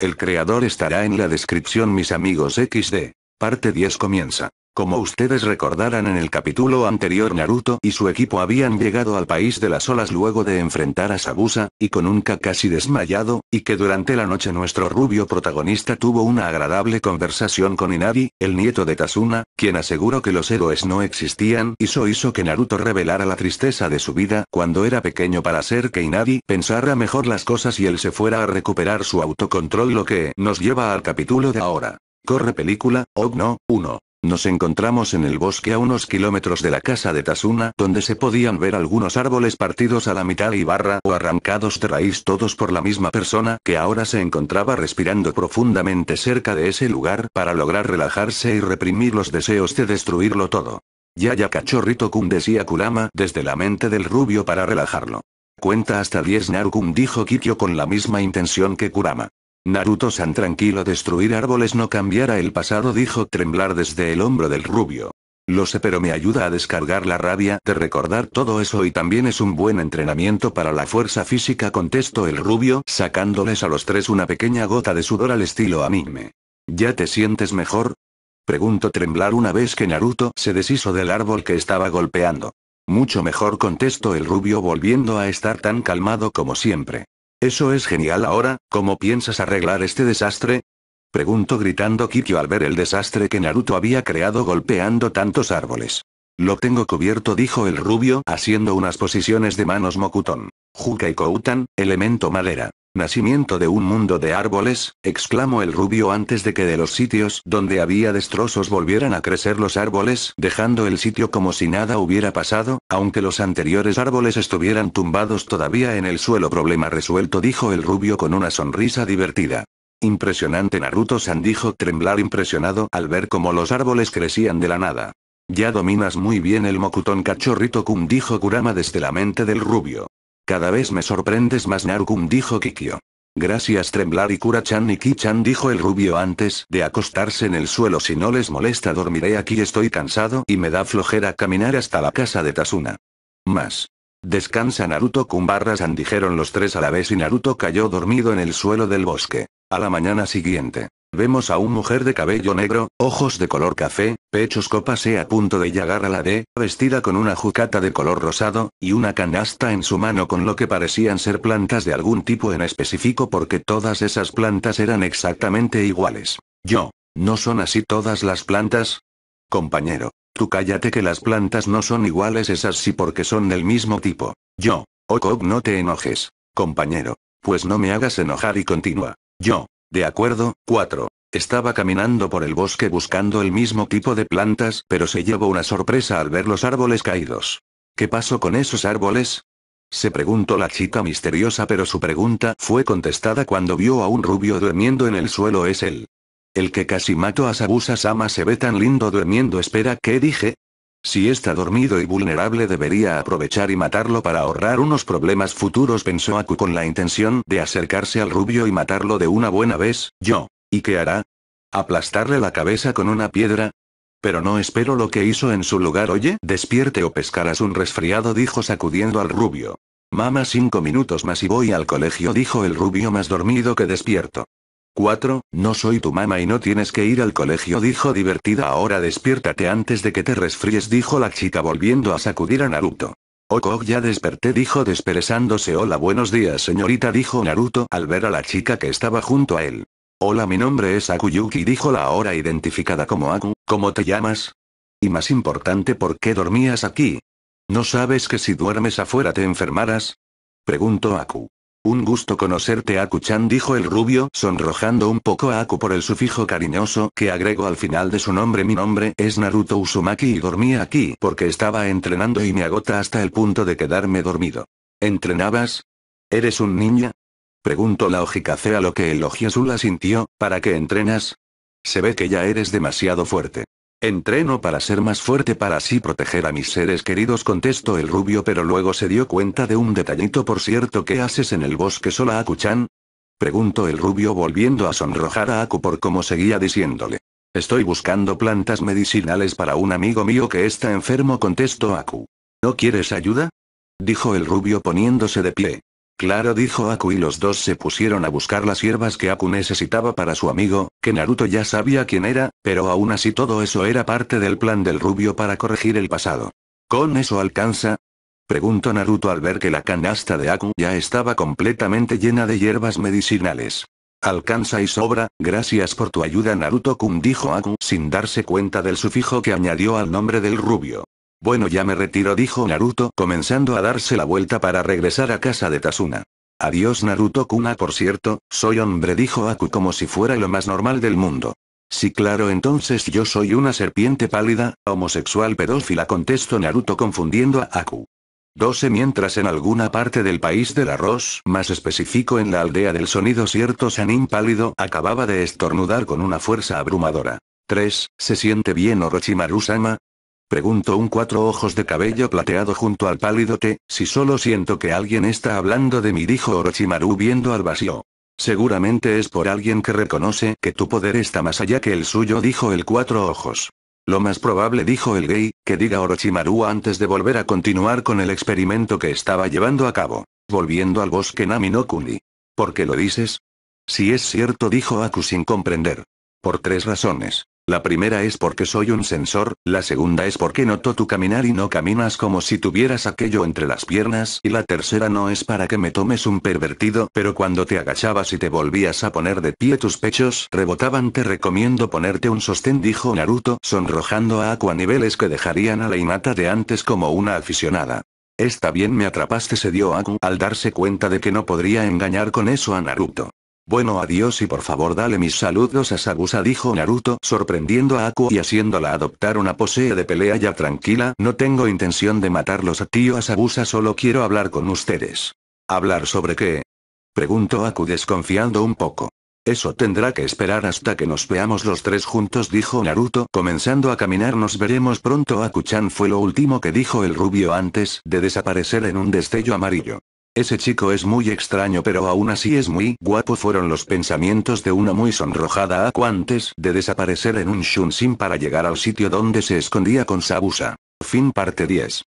El creador estará en la descripción mis amigos XD. Parte 10 comienza. Como ustedes recordarán en el capítulo anterior Naruto y su equipo habían llegado al país de las olas luego de enfrentar a Sabusa, y con un Kakashi desmayado, y que durante la noche nuestro rubio protagonista tuvo una agradable conversación con Inari, el nieto de Tasuna, quien aseguró que los héroes no existían, y eso hizo que Naruto revelara la tristeza de su vida cuando era pequeño para hacer que Inari pensara mejor las cosas y él se fuera a recuperar su autocontrol lo que nos lleva al capítulo de ahora. Corre película, oh no, 1. Nos encontramos en el bosque a unos kilómetros de la casa de Tasuna, donde se podían ver algunos árboles partidos a la mitad y barra o arrancados de raíz todos por la misma persona, que ahora se encontraba respirando profundamente cerca de ese lugar para lograr relajarse y reprimir los deseos de destruirlo todo. Yaya cachorrito kun decía Kurama desde la mente del rubio para relajarlo. Cuenta hasta 10 Narukun dijo Kikyo con la misma intención que Kurama. Naruto-san tranquilo destruir árboles no cambiará el pasado dijo Tremblar desde el hombro del rubio. Lo sé pero me ayuda a descargar la rabia de recordar todo eso y también es un buen entrenamiento para la fuerza física contestó el rubio sacándoles a los tres una pequeña gota de sudor al estilo anime. ¿Ya te sientes mejor? Preguntó tremblar una vez que Naruto se deshizo del árbol que estaba golpeando. Mucho mejor contestó el rubio volviendo a estar tan calmado como siempre. Eso es genial ahora, ¿cómo piensas arreglar este desastre? Preguntó gritando Kikyo al ver el desastre que Naruto había creado golpeando tantos árboles. Lo tengo cubierto dijo el rubio haciendo unas posiciones de manos Mokuton. Juka y Koutan, elemento madera. Nacimiento de un mundo de árboles, exclamó el rubio antes de que de los sitios donde había destrozos volvieran a crecer los árboles, dejando el sitio como si nada hubiera pasado, aunque los anteriores árboles estuvieran tumbados todavía en el suelo. Problema resuelto, dijo el rubio con una sonrisa divertida. Impresionante Naruto-san dijo temblar impresionado al ver cómo los árboles crecían de la nada. Ya dominas muy bien el mocutón cachorrito-kun dijo Kurama desde la mente del rubio. Cada vez me sorprendes más Narukum dijo Kikyo. Gracias Tremblar y Kurachan y Kichan dijo el rubio antes de acostarse en el suelo si no les molesta dormiré aquí estoy cansado y me da flojera caminar hasta la casa de Tasuna. Más. Descansa Naruto-kun dijeron los tres a la vez y Naruto cayó dormido en el suelo del bosque. A la mañana siguiente. Vemos a una mujer de cabello negro, ojos de color café, pechos e a punto de llegar a la D, vestida con una jucata de color rosado, y una canasta en su mano con lo que parecían ser plantas de algún tipo en específico porque todas esas plantas eran exactamente iguales. Yo. ¿No son así todas las plantas? Compañero. Tú cállate que las plantas no son iguales esas sí porque son del mismo tipo. Yo. Okok oh, oh, no te enojes. Compañero. Pues no me hagas enojar y continúa. Yo. De acuerdo, 4. Estaba caminando por el bosque buscando el mismo tipo de plantas, pero se llevó una sorpresa al ver los árboles caídos. ¿Qué pasó con esos árboles? Se preguntó la chica misteriosa, pero su pregunta fue contestada cuando vio a un rubio durmiendo en el suelo. Es él. El que casi mató a Sabusa Sama se ve tan lindo durmiendo. Espera, ¿qué dije? Si está dormido y vulnerable debería aprovechar y matarlo para ahorrar unos problemas futuros pensó Aku con la intención de acercarse al rubio y matarlo de una buena vez, yo. ¿Y qué hará? ¿Aplastarle la cabeza con una piedra? Pero no espero lo que hizo en su lugar oye, despierte o pescarás un resfriado dijo sacudiendo al rubio. Mama cinco minutos más y voy al colegio dijo el rubio más dormido que despierto. 4. No soy tu mamá y no tienes que ir al colegio, dijo divertida. Ahora despiértate antes de que te resfríes, dijo la chica volviendo a sacudir a Naruto. Oko oh, oh, ya desperté, dijo desperezándose. Hola, buenos días, señorita, dijo Naruto al ver a la chica que estaba junto a él. Hola, mi nombre es Akuyuki, dijo la ahora identificada como Aku. ¿Cómo te llamas? Y más importante, ¿por qué dormías aquí? ¿No sabes que si duermes afuera te enfermarás? Preguntó Aku. Un gusto conocerte Aku-chan dijo el rubio, sonrojando un poco a Aku por el sufijo cariñoso que agregó al final de su nombre. Mi nombre es Naruto Uzumaki y dormía aquí porque estaba entrenando y me agota hasta el punto de quedarme dormido. ¿Entrenabas? ¿Eres un niña? Preguntó la C a lo que el Ojiasula sintió, ¿para qué entrenas? Se ve que ya eres demasiado fuerte. Entreno para ser más fuerte para así proteger a mis seres queridos, contestó el rubio, pero luego se dio cuenta de un detallito. Por cierto, ¿qué haces en el bosque sola, Akuchan? Preguntó el rubio, volviendo a sonrojar a Aku por como seguía diciéndole. Estoy buscando plantas medicinales para un amigo mío que está enfermo, contestó Aku. ¿No quieres ayuda? Dijo el rubio poniéndose de pie. Claro dijo Aku y los dos se pusieron a buscar las hierbas que Aku necesitaba para su amigo, que Naruto ya sabía quién era, pero aún así todo eso era parte del plan del rubio para corregir el pasado. ¿Con eso alcanza? Preguntó Naruto al ver que la canasta de Aku ya estaba completamente llena de hierbas medicinales. Alcanza y sobra, gracias por tu ayuda Naruto-kun dijo Aku sin darse cuenta del sufijo que añadió al nombre del rubio. Bueno ya me retiro dijo Naruto comenzando a darse la vuelta para regresar a casa de Tasuna. Adiós Naruto Kuna por cierto, soy hombre dijo Aku como si fuera lo más normal del mundo. Sí claro entonces yo soy una serpiente pálida, homosexual pedófila contestó Naruto confundiendo a Aku. 12 Mientras en alguna parte del país del arroz, más específico en la aldea del sonido cierto Sanin pálido acababa de estornudar con una fuerza abrumadora. 3. ¿Se siente bien Orochimaru-sama? Preguntó un cuatro ojos de cabello plateado junto al pálido té, si solo siento que alguien está hablando de mí dijo Orochimaru viendo al vacío. Seguramente es por alguien que reconoce que tu poder está más allá que el suyo dijo el cuatro ojos. Lo más probable dijo el gay, que diga Orochimaru antes de volver a continuar con el experimento que estaba llevando a cabo. Volviendo al bosque Nami no Kuni. ¿Por qué lo dices? Si es cierto dijo Aku sin comprender. Por tres razones. La primera es porque soy un sensor, la segunda es porque noto tu caminar y no caminas como si tuvieras aquello entre las piernas y la tercera no es para que me tomes un pervertido, pero cuando te agachabas y te volvías a poner de pie tus pechos rebotaban te recomiendo ponerte un sostén dijo Naruto sonrojando a a niveles que dejarían a la Inata de antes como una aficionada. Está bien me atrapaste se dio Aku al darse cuenta de que no podría engañar con eso a Naruto. Bueno adiós y por favor dale mis saludos a Sabusa dijo Naruto sorprendiendo a Aku y haciéndola adoptar una pose de pelea ya tranquila no tengo intención de matarlos a tío a Sabusa solo quiero hablar con ustedes. ¿Hablar sobre qué? Preguntó Aku desconfiando un poco. Eso tendrá que esperar hasta que nos veamos los tres juntos dijo Naruto comenzando a caminar nos veremos pronto Aku-chan fue lo último que dijo el rubio antes de desaparecer en un destello amarillo. Ese chico es muy extraño pero aún así es muy guapo fueron los pensamientos de una muy sonrojada Aku antes de desaparecer en un Shunshin para llegar al sitio donde se escondía con Sabusa. Fin parte 10.